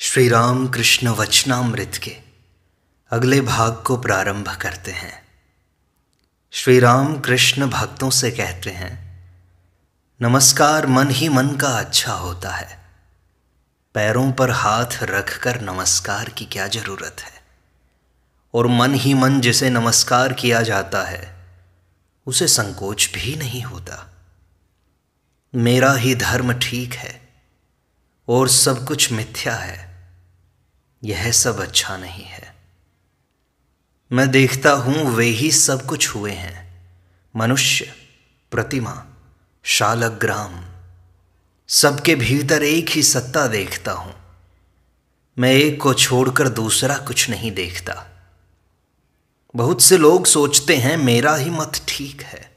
श्री राम कृष्ण वचनामृत के अगले भाग को प्रारंभ करते हैं श्री राम कृष्ण भक्तों से कहते हैं नमस्कार मन ही मन का अच्छा होता है पैरों पर हाथ रखकर नमस्कार की क्या जरूरत है और मन ही मन जिसे नमस्कार किया जाता है उसे संकोच भी नहीं होता मेरा ही धर्म ठीक है और सब कुछ मिथ्या है यह सब अच्छा नहीं है मैं देखता हूं वे ही सब कुछ हुए हैं मनुष्य प्रतिमा शालग्राम सबके भीतर एक ही सत्ता देखता हूं मैं एक को छोड़कर दूसरा कुछ नहीं देखता बहुत से लोग सोचते हैं मेरा ही मत ठीक है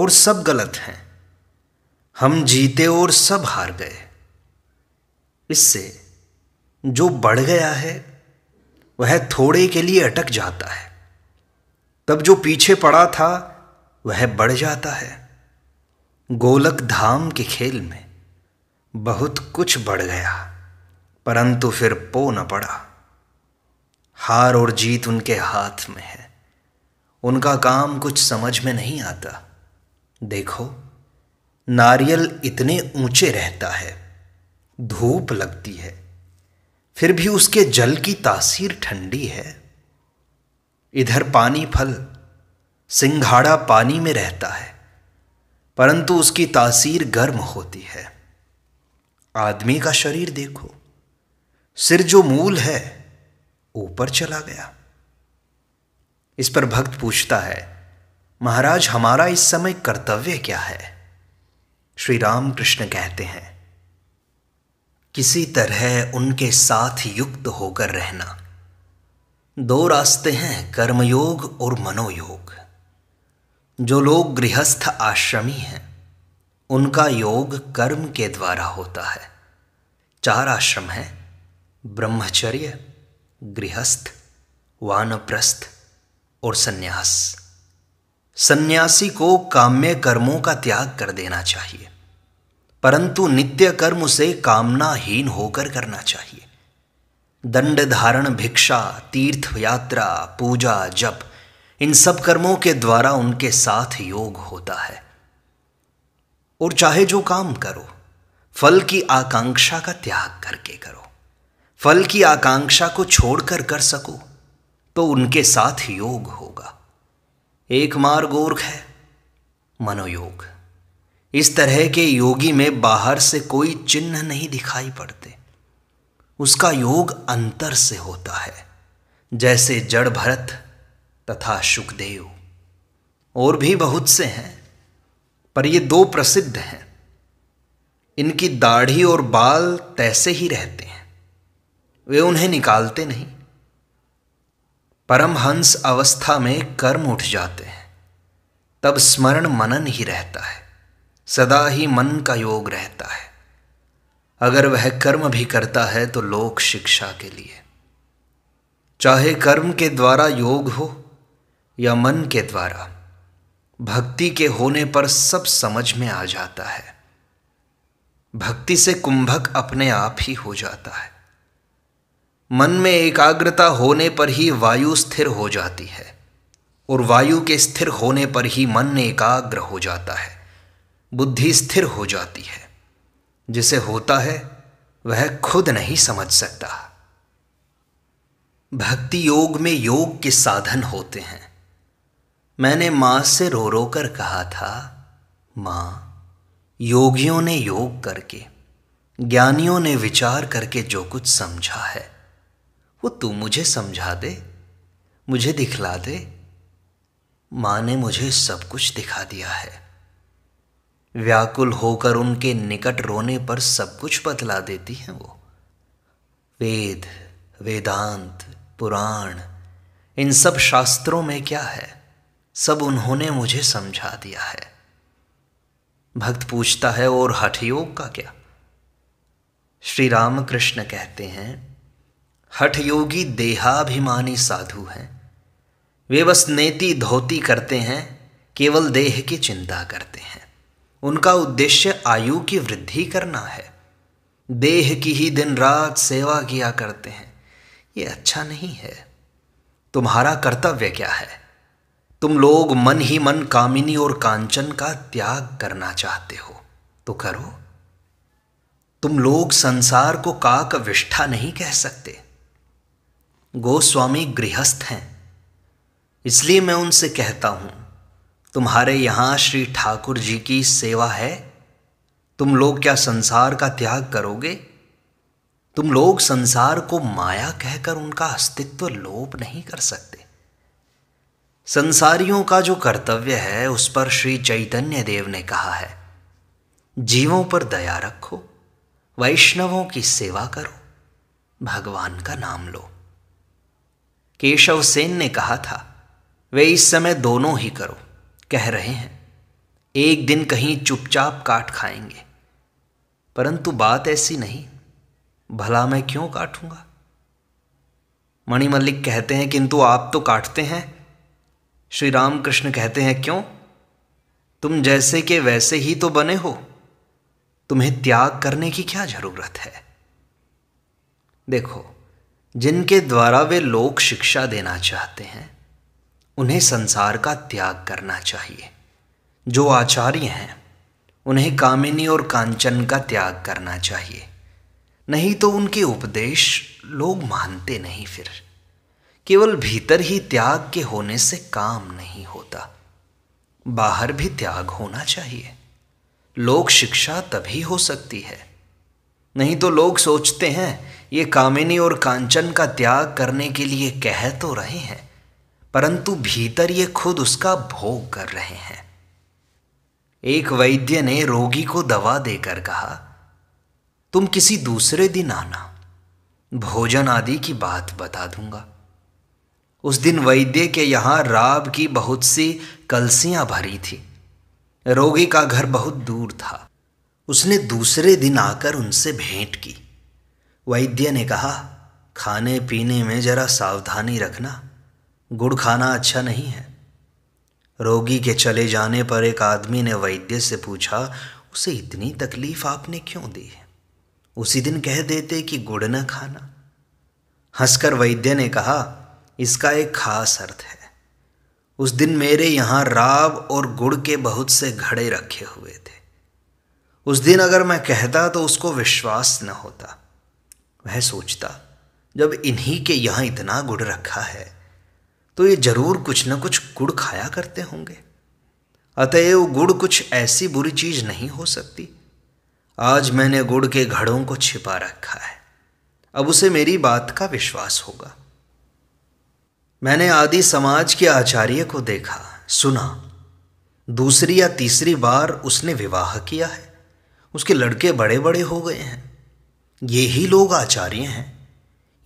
और सब गलत हैं हम जीते और सब हार गए इससे जो बढ़ गया है वह थोड़े के लिए अटक जाता है तब जो पीछे पड़ा था वह बढ़ जाता है गोलक धाम के खेल में बहुत कुछ बढ़ गया परंतु फिर पो न पड़ा हार और जीत उनके हाथ में है उनका काम कुछ समझ में नहीं आता देखो नारियल इतने ऊंचे रहता है धूप लगती है फिर भी उसके जल की तासीर ठंडी है इधर पानी फल सिंघाड़ा पानी में रहता है परंतु उसकी तासीर गर्म होती है आदमी का शरीर देखो सिर जो मूल है ऊपर चला गया इस पर भक्त पूछता है महाराज हमारा इस समय कर्तव्य क्या है श्री राम कृष्ण कहते हैं किसी तरह उनके साथ युक्त होकर रहना दो रास्ते हैं कर्मयोग और मनोयोग जो लोग गृहस्थ आश्रमी हैं उनका योग कर्म के द्वारा होता है चार आश्रम हैं ब्रह्मचर्य गृहस्थ वानप्रस्थ और सन्यास सन्यासी को काम्य कर्मों का त्याग कर देना चाहिए परंतु नित्य कर्म उसे कामनाहीन होकर करना चाहिए दंड धारण भिक्षा तीर्थ यात्रा पूजा जप इन सब कर्मों के द्वारा उनके साथ योग होता है और चाहे जो काम करो फल की आकांक्षा का त्याग करके करो फल की आकांक्षा को छोड़कर कर सको तो उनके साथ योग होगा एक मार्ग और है मनोयोग इस तरह के योगी में बाहर से कोई चिन्ह नहीं दिखाई पड़ते उसका योग अंतर से होता है जैसे जड़ भरत तथा सुखदेव और भी बहुत से हैं पर ये दो प्रसिद्ध हैं इनकी दाढ़ी और बाल तैसे ही रहते हैं वे उन्हें निकालते नहीं परमहंस अवस्था में कर्म उठ जाते हैं तब स्मरण मनन ही रहता है सदा ही मन का योग रहता है अगर वह कर्म भी करता है तो लोक शिक्षा के लिए चाहे कर्म के द्वारा योग हो या मन के द्वारा भक्ति के होने पर सब समझ में आ जाता है भक्ति से कुंभक अपने आप ही हो जाता है मन में एकाग्रता होने पर ही वायु स्थिर हो जाती है और वायु के स्थिर होने पर ही मन एकाग्र हो जाता है बुद्धि स्थिर हो जाती है जिसे होता है वह खुद नहीं समझ सकता भक्ति योग में योग के साधन होते हैं मैंने मां से रो रो कर कहा था मां योगियों ने योग करके ज्ञानियों ने विचार करके जो कुछ समझा है वो तू मुझे समझा दे मुझे दिखला दे मां ने मुझे सब कुछ दिखा दिया है व्याकुल होकर उनके निकट रोने पर सब कुछ बतला देती हैं वो वेद वेदांत पुराण इन सब शास्त्रों में क्या है सब उन्होंने मुझे समझा दिया है भक्त पूछता है और हठ योग का क्या श्री रामकृष्ण कहते हैं हठ योगी देहाभिमानी साधु हैं वे बस नेति धोती करते हैं केवल देह की चिंता करते हैं उनका उद्देश्य आयु की वृद्धि करना है देह की ही दिन रात सेवा किया करते हैं ये अच्छा नहीं है तुम्हारा कर्तव्य क्या है तुम लोग मन ही मन कामिनी और कांचन का त्याग करना चाहते हो तो करो तुम लोग संसार को काक विष्ठा नहीं कह सकते गोस्वामी गृहस्थ हैं इसलिए मैं उनसे कहता हूं तुम्हारे यहाँ श्री ठाकुर जी की सेवा है तुम लोग क्या संसार का त्याग करोगे तुम लोग संसार को माया कहकर उनका अस्तित्व लोप नहीं कर सकते संसारियों का जो कर्तव्य है उस पर श्री चैतन्य देव ने कहा है जीवों पर दया रखो वैष्णवों की सेवा करो भगवान का नाम लो केशव सेन ने कहा था वे इस समय दोनों ही करो कह रहे हैं एक दिन कहीं चुपचाप काट खाएंगे परंतु बात ऐसी नहीं भला मैं क्यों काटूंगा मणिमल्लिक कहते हैं किंतु आप तो काटते हैं श्री राम कृष्ण कहते हैं क्यों तुम जैसे के वैसे ही तो बने हो तुम्हें त्याग करने की क्या जरूरत है देखो जिनके द्वारा वे लोक शिक्षा देना चाहते हैं उन्हें संसार का त्याग करना चाहिए जो आचार्य हैं उन्हें कामिनी और कांचन का त्याग करना चाहिए नहीं तो उनके उपदेश लोग मानते नहीं फिर केवल भीतर ही त्याग के होने से काम नहीं होता बाहर भी त्याग होना चाहिए लोक शिक्षा तभी हो सकती है नहीं तो लोग सोचते हैं ये कामिनी और कांचन का त्याग करने के लिए कह तो रहे हैं परंतु भीतर ये खुद उसका भोग कर रहे हैं एक वैद्य ने रोगी को दवा देकर कहा तुम किसी दूसरे दिन आना भोजन आदि की बात बता दूंगा उस दिन वैद्य के यहां राब की बहुत सी कलसियां भरी थी रोगी का घर बहुत दूर था उसने दूसरे दिन आकर उनसे भेंट की वैद्य ने कहा खाने पीने में जरा सावधानी रखना गुड़ खाना अच्छा नहीं है रोगी के चले जाने पर एक आदमी ने वैद्य से पूछा उसे इतनी तकलीफ आपने क्यों दी है उसी दिन कह देते कि गुड़ न खाना हंसकर वैद्य ने कहा इसका एक खास अर्थ है उस दिन मेरे यहाँ राव और गुड़ के बहुत से घड़े रखे हुए थे उस दिन अगर मैं कहता तो उसको विश्वास न होता वह सोचता जब इन्हीं के यहाँ इतना गुड़ रखा है तो ये जरूर कुछ ना कुछ गुड़ खाया करते होंगे अतएव गुड़ कुछ ऐसी बुरी चीज नहीं हो सकती आज मैंने गुड़ के घड़ों को छिपा रखा है अब उसे मेरी बात का विश्वास होगा मैंने आदि समाज के आचार्य को देखा सुना दूसरी या तीसरी बार उसने विवाह किया है उसके लड़के बड़े बड़े हो गए हैं ये ही लोग आचार्य हैं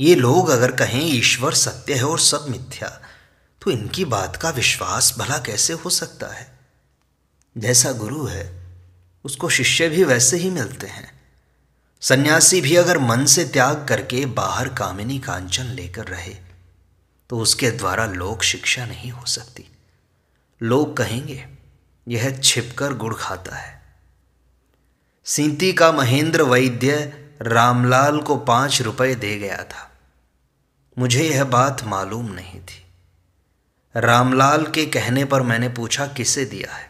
ये लोग अगर कहें ईश्वर सत्य है और सब मिथ्या तो इनकी बात का विश्वास भला कैसे हो सकता है जैसा गुरु है उसको शिष्य भी वैसे ही मिलते हैं सन्यासी भी अगर मन से त्याग करके बाहर कामिनी कांचन लेकर रहे तो उसके द्वारा लोक शिक्षा नहीं हो सकती लोग कहेंगे यह छिपकर गुड़ खाता है सीती का महेंद्र वैद्य रामलाल को पांच रुपए दे गया था मुझे यह बात मालूम नहीं थी रामलाल के कहने पर मैंने पूछा किसे दिया है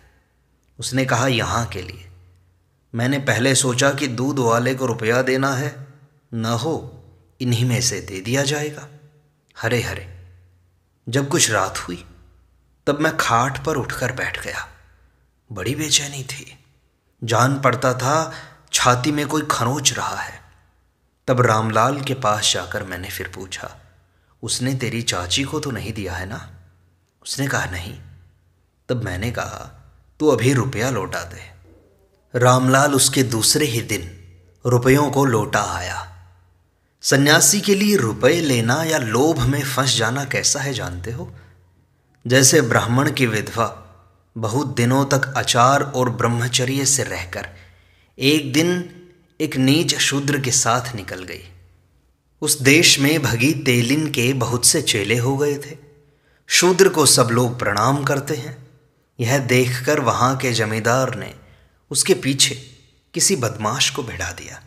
उसने कहा यहाँ के लिए मैंने पहले सोचा कि दूध वाले को रुपया देना है न हो इन्हीं में से दे दिया जाएगा हरे हरे जब कुछ रात हुई तब मैं खाट पर उठकर बैठ गया बड़ी बेचैनी थी जान पड़ता था छाती में कोई खरोच रहा है तब रामलाल के पास जाकर मैंने फिर पूछा उसने तेरी चाची को तो नहीं दिया है ना उसने कहा नहीं तब मैंने कहा तू अभी रुपया लौटा दे रामलाल उसके दूसरे ही दिन रुपयों को लौटा आया सन्यासी के लिए रुपये लेना या लोभ में फंस जाना कैसा है जानते हो जैसे ब्राह्मण की विधवा बहुत दिनों तक आचार और ब्रह्मचर्य से रहकर एक दिन एक नीच शूद्र के साथ निकल गई उस देश में भगी तेलिन के बहुत से चेले हो गए थे शूद्र को सब लोग प्रणाम करते हैं यह देखकर वहाँ के जमींदार ने उसके पीछे किसी बदमाश को भिड़ा दिया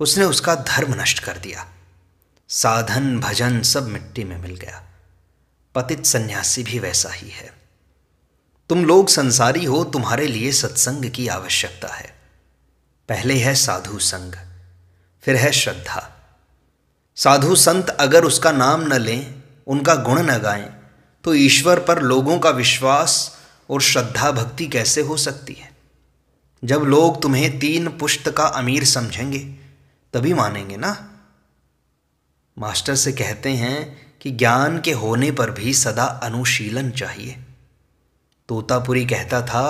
उसने उसका धर्म नष्ट कर दिया साधन भजन सब मिट्टी में मिल गया पतित सन्यासी भी वैसा ही है तुम लोग संसारी हो तुम्हारे लिए सत्संग की आवश्यकता है पहले है साधु संग फिर है श्रद्धा साधु संत अगर उसका नाम न लें उनका गुण न गाएं तो ईश्वर पर लोगों का विश्वास और श्रद्धा भक्ति कैसे हो सकती है जब लोग तुम्हें तीन पुष्ट का अमीर समझेंगे तभी मानेंगे ना मास्टर से कहते हैं कि ज्ञान के होने पर भी सदा अनुशीलन चाहिए तोतापुरी कहता था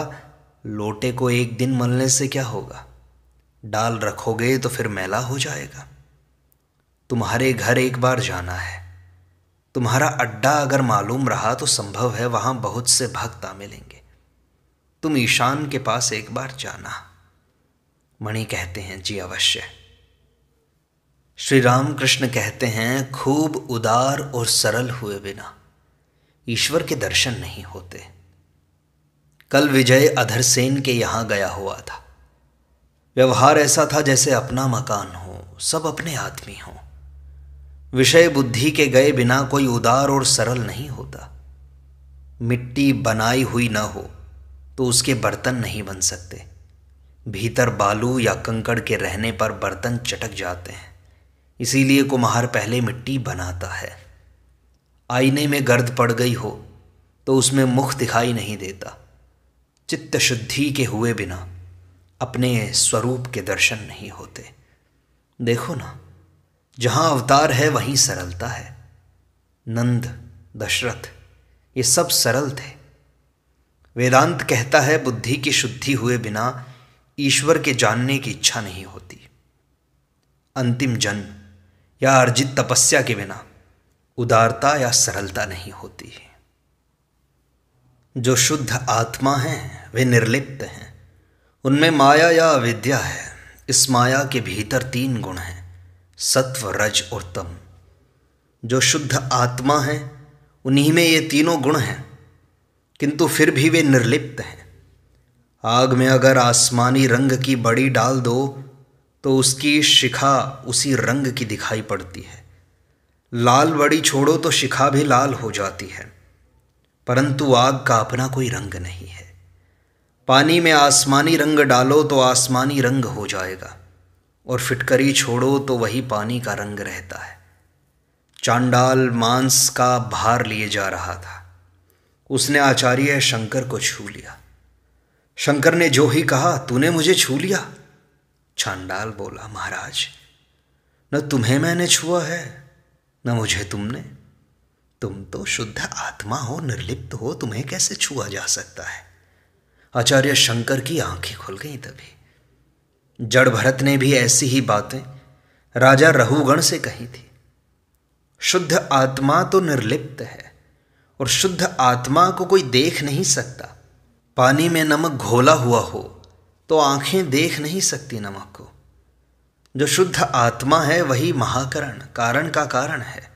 लोटे को एक दिन मलने से क्या होगा डाल रखोगे तो फिर मैला हो जाएगा तुम्हारे घर एक बार जाना है तुम्हारा अड्डा अगर मालूम रहा तो संभव है वहां बहुत से भक्त आ मिलेंगे तुम ईशान के पास एक बार जाना मणि कहते हैं जी अवश्य श्री राम कृष्ण कहते हैं खूब उदार और सरल हुए बिना ईश्वर के दर्शन नहीं होते कल विजय अधरसेन के यहां गया हुआ था व्यवहार ऐसा था जैसे अपना मकान हो सब अपने आदमी हों विषय बुद्धि के गए बिना कोई उदार और सरल नहीं होता मिट्टी बनाई हुई न हो तो उसके बर्तन नहीं बन सकते भीतर बालू या कंकड़ के रहने पर बर्तन चटक जाते हैं इसीलिए कुम्हार पहले मिट्टी बनाता है आईने में गर्द पड़ गई हो तो उसमें मुख दिखाई नहीं देता चित्त शुद्धि के हुए बिना अपने स्वरूप के दर्शन नहीं होते देखो ना जहां अवतार है वहीं सरलता है नंद दशरथ ये सब सरल थे वेदांत कहता है बुद्धि की शुद्धि हुए बिना ईश्वर के जानने की इच्छा नहीं होती अंतिम जन्म या अर्जित तपस्या के बिना उदारता या सरलता नहीं होती जो शुद्ध आत्मा हैं वे निर्लिप्त हैं उनमें माया या अविद्या है इस माया के भीतर तीन गुण हैं सत्व रज और तम जो शुद्ध आत्मा हैं उन्हीं में ये तीनों गुण हैं किंतु फिर भी वे निर्लिप्त हैं आग में अगर आसमानी रंग की बड़ी डाल दो तो उसकी शिखा उसी रंग की दिखाई पड़ती है लाल बड़ी छोड़ो तो शिखा भी लाल हो जाती है परंतु आग का अपना कोई रंग नहीं है पानी में आसमानी रंग डालो तो आसमानी रंग हो जाएगा और फिटकरी छोड़ो तो वही पानी का रंग रहता है चांडाल मांस का भार लिए जा रहा था उसने आचार्य शंकर को छू लिया शंकर ने जो ही कहा तूने मुझे छू लिया चांडाल बोला महाराज न तुम्हें मैंने छुआ है न मुझे तुमने तुम तो शुद्ध आत्मा हो निर्लिप्त हो तुम्हें कैसे छुआ जा सकता है आचार्य शंकर की आंखें खुल गई तभी जड़ भरत ने भी ऐसी ही बातें राजा रहुगण से कही थी शुद्ध आत्मा तो निर्लिप्त है और शुद्ध आत्मा को कोई देख नहीं सकता पानी में नमक घोला हुआ हो तो आंखें देख नहीं सकती नमक को जो शुद्ध आत्मा है वही महाकरण कारण का कारण है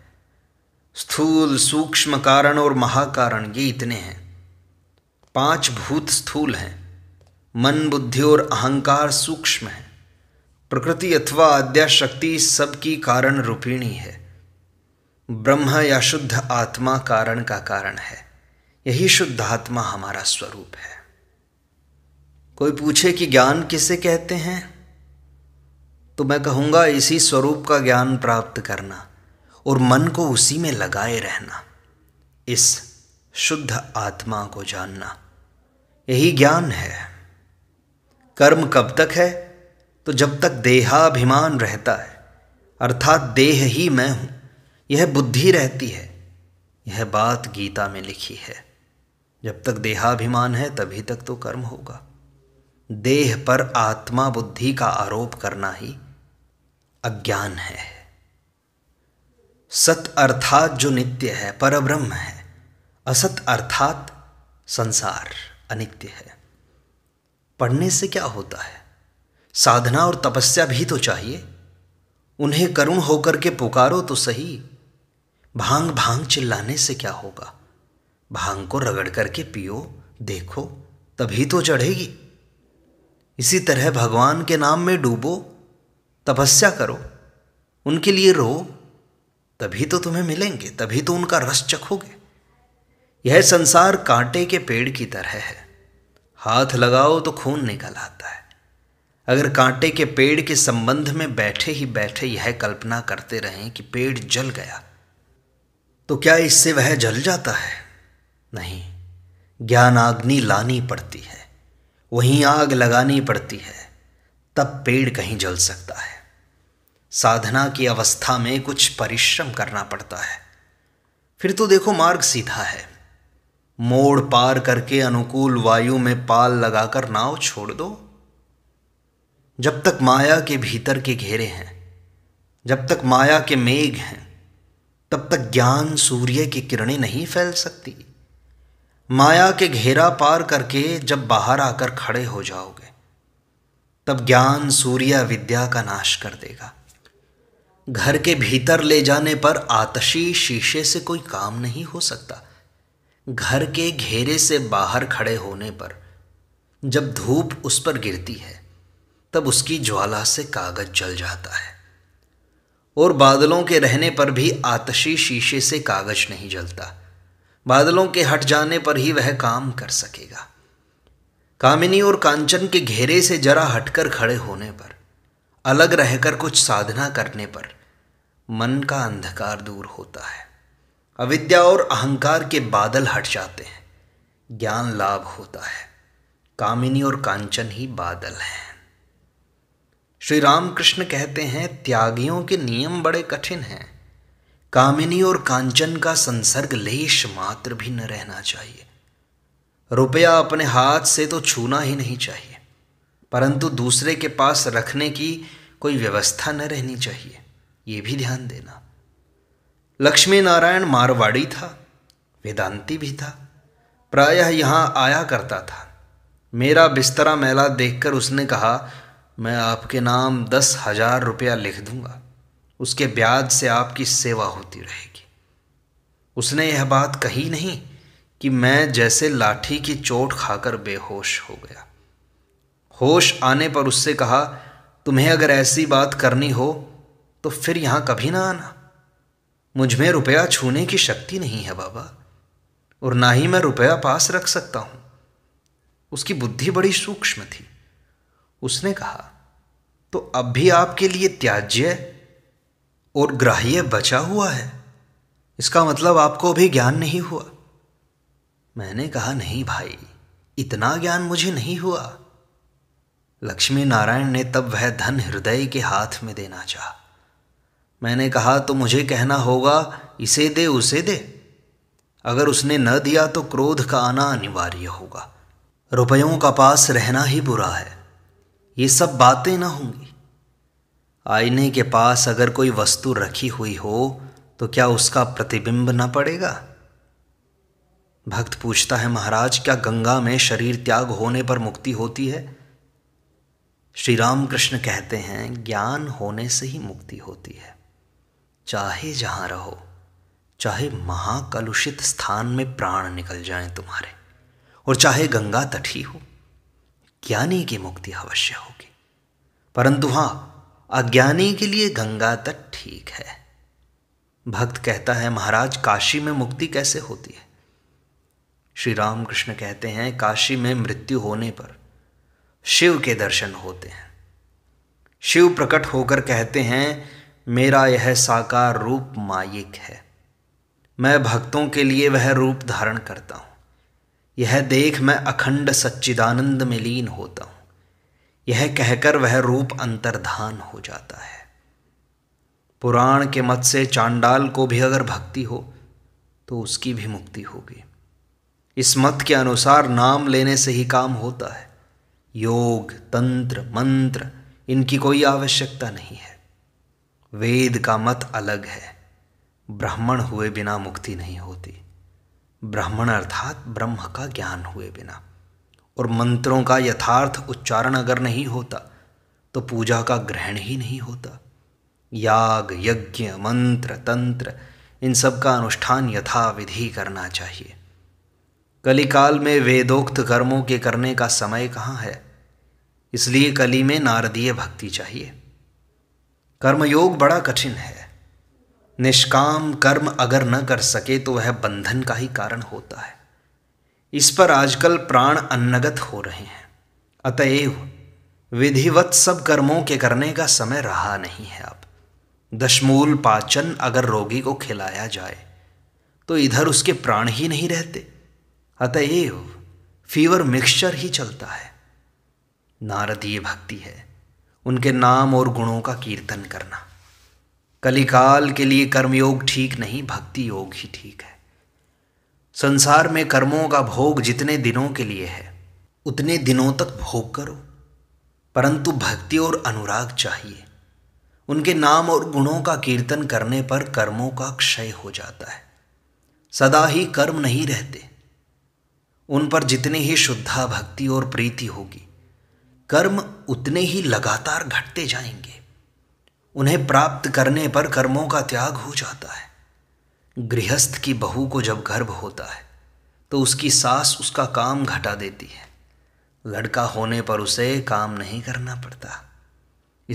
स्थूल सूक्ष्म कारण और महाकारण ये इतने हैं पांच भूत स्थूल हैं मन बुद्धि और अहंकार सूक्ष्म है प्रकृति अथवा आद्याशक्ति सबकी कारण रूपिणी है ब्रह्म या शुद्ध आत्मा कारण का कारण है यही शुद्ध आत्मा हमारा स्वरूप है कोई पूछे कि ज्ञान किसे कहते हैं तो मैं कहूँगा इसी स्वरूप का ज्ञान प्राप्त करना और मन को उसी में लगाए रहना इस शुद्ध आत्मा को जानना यही ज्ञान है कर्म कब तक है तो जब तक देहाभिमान रहता है अर्थात देह ही मैं हूँ यह बुद्धि रहती है यह बात गीता में लिखी है जब तक देहाभिमान है तभी तक तो कर्म होगा देह पर आत्मा बुद्धि का आरोप करना ही अज्ञान है सत अर्थात जो नित्य है परब्रह्म है असत अर्थात संसार अनित्य है पढ़ने से क्या होता है साधना और तपस्या भी तो चाहिए उन्हें करुण होकर के पुकारो तो सही भांग भांग चिल्लाने से क्या होगा भांग को रगड़ करके पियो देखो तभी तो चढ़ेगी इसी तरह भगवान के नाम में डूबो तपस्या करो उनके लिए रो तभी तो तुम्हें मिलेंगे तभी तो उनका रस चखोगे यह संसार कांटे के पेड़ की तरह है हाथ लगाओ तो खून निकल आता है अगर कांटे के पेड़ के संबंध में बैठे ही बैठे यह कल्पना करते रहें कि पेड़ जल गया तो क्या इससे वह जल जाता है नहीं ज्ञानाग्नि लानी पड़ती है वहीं आग लगानी पड़ती है तब पेड़ कहीं जल सकता है साधना की अवस्था में कुछ परिश्रम करना पड़ता है फिर तो देखो मार्ग सीधा है मोड़ पार करके अनुकूल वायु में पाल लगाकर नाव छोड़ दो जब तक माया के भीतर के घेरे हैं जब तक माया के मेघ हैं तब तक ज्ञान सूर्य की किरणें नहीं फैल सकती माया के घेरा पार करके जब बाहर आकर खड़े हो जाओगे तब ज्ञान सूर्य विद्या का नाश कर देगा घर के भीतर ले जाने पर आतशी शीशे से कोई काम नहीं हो सकता घर के घेरे से बाहर खड़े होने पर जब धूप उस पर गिरती है तब उसकी ज्वाला से कागज जल जाता है और बादलों के रहने पर भी आतशी शीशे से कागज नहीं जलता बादलों के हट जाने पर ही वह काम कर सकेगा कामिनी और कांचन के घेरे से जरा हटकर खड़े होने पर अलग रहकर कुछ साधना करने पर मन का अंधकार दूर होता है अविद्या और अहंकार के बादल हट जाते हैं ज्ञान लाभ होता है कामिनी और कांचन ही बादल हैं श्री रामकृष्ण कहते हैं त्यागियों के नियम बड़े कठिन हैं कामिनी और कांचन का संसर्ग लेश मात्र भी न रहना चाहिए रुपया अपने हाथ से तो छूना ही नहीं चाहिए परंतु दूसरे के पास रखने की कोई व्यवस्था न रहनी चाहिए ये भी ध्यान देना लक्ष्मी नारायण मारवाड़ी था वेदांति भी था प्रायः यहाँ आया करता था मेरा बिस्तरा मेला देखकर उसने कहा मैं आपके नाम दस हजार रुपया लिख दूंगा उसके ब्याज से आपकी सेवा होती रहेगी उसने यह बात कही नहीं कि मैं जैसे लाठी की चोट खाकर बेहोश हो गया होश आने पर उससे कहा तुम्हें अगर ऐसी बात करनी हो तो फिर यहाँ कभी ना आना मुझमें रुपया छूने की शक्ति नहीं है बाबा और ना ही मैं रुपया पास रख सकता हूं उसकी बुद्धि बड़ी सूक्ष्म थी उसने कहा तो अब भी आपके लिए त्याज्य और ग्राह्य बचा हुआ है इसका मतलब आपको भी ज्ञान नहीं हुआ मैंने कहा नहीं भाई इतना ज्ञान मुझे नहीं हुआ लक्ष्मी नारायण ने तब वह धन हृदय के हाथ में देना चाहा मैंने कहा तो मुझे कहना होगा इसे दे उसे दे अगर उसने न दिया तो क्रोध का आना अनिवार्य होगा रुपयों का पास रहना ही बुरा है ये सब बातें ना होंगी आईने के पास अगर कोई वस्तु रखी हुई हो तो क्या उसका प्रतिबिंब ना पड़ेगा भक्त पूछता है महाराज क्या गंगा में शरीर त्याग होने पर मुक्ति होती है श्री रामकृष्ण कहते हैं ज्ञान होने से ही मुक्ति होती है चाहे जहां रहो चाहे महाकलुषित स्थान में प्राण निकल जाए तुम्हारे और चाहे गंगा तट ही हो ज्ञानी की मुक्ति अवश्य होगी परंतु हाँ अज्ञानी के लिए गंगा तट ठीक है भक्त कहता है महाराज काशी में मुक्ति कैसे होती है श्री रामकृष्ण कहते हैं काशी में मृत्यु होने पर शिव के दर्शन होते हैं शिव प्रकट होकर कहते हैं मेरा यह साकार रूप मायिक है मैं भक्तों के लिए वह रूप धारण करता हूँ यह देख मैं अखंड सच्चिदानंद में लीन होता हूँ यह कहकर वह रूप अंतर्धान हो जाता है पुराण के मत से चांडाल को भी अगर भक्ति हो तो उसकी भी मुक्ति होगी इस मत के अनुसार नाम लेने से ही काम होता है योग तंत्र मंत्र इनकी कोई आवश्यकता नहीं है वेद का मत अलग है ब्राह्मण हुए बिना मुक्ति नहीं होती ब्राह्मण अर्थात ब्रह्म का ज्ञान हुए बिना और मंत्रों का यथार्थ उच्चारण अगर नहीं होता तो पूजा का ग्रहण ही नहीं होता याग यज्ञ मंत्र तंत्र इन सब का अनुष्ठान यथाविधि करना चाहिए कलिकाल में वेदोक्त कर्मों के करने का समय कहाँ है इसलिए कली में नारदीय भक्ति चाहिए कर्मयोग बड़ा कठिन है निष्काम कर्म अगर न कर सके तो वह बंधन का ही कारण होता है इस पर आजकल प्राण अन्नगत हो रहे हैं अतएव विधिवत सब कर्मों के करने का समय रहा नहीं है अब दशमूल पाचन अगर रोगी को खिलाया जाए तो इधर उसके प्राण ही नहीं रहते अतएव फीवर मिक्सचर ही चलता है नारदीय भक्ति है उनके नाम और गुणों का कीर्तन करना कलिकाल के लिए कर्मयोग ठीक नहीं भक्ति योग ही ठीक है संसार में कर्मों का भोग जितने दिनों के लिए है उतने दिनों तक भोग करो परंतु भक्ति और अनुराग चाहिए उनके नाम और गुणों का कीर्तन करने पर कर्मों का क्षय हो जाता है सदा ही कर्म नहीं रहते उन पर जितनी ही शुद्धा भक्ति और प्रीति होगी कर्म उतने ही लगातार घटते जाएंगे उन्हें प्राप्त करने पर कर्मों का त्याग हो जाता है गृहस्थ की बहू को जब गर्भ होता है तो उसकी सास उसका काम घटा देती है लड़का होने पर उसे काम नहीं करना पड़ता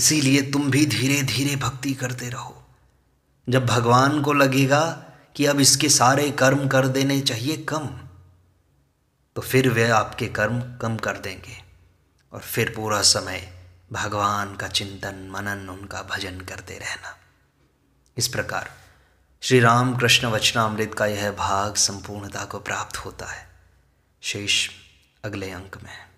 इसीलिए तुम भी धीरे धीरे भक्ति करते रहो जब भगवान को लगेगा कि अब इसके सारे कर्म कर देने चाहिए कम तो फिर वे आपके कर्म कम कर देंगे और फिर पूरा समय भगवान का चिंतन मनन उनका भजन करते रहना इस प्रकार श्री राम कृष्ण वचनामृत का यह भाग संपूर्णता को प्राप्त होता है शेष अगले अंक में है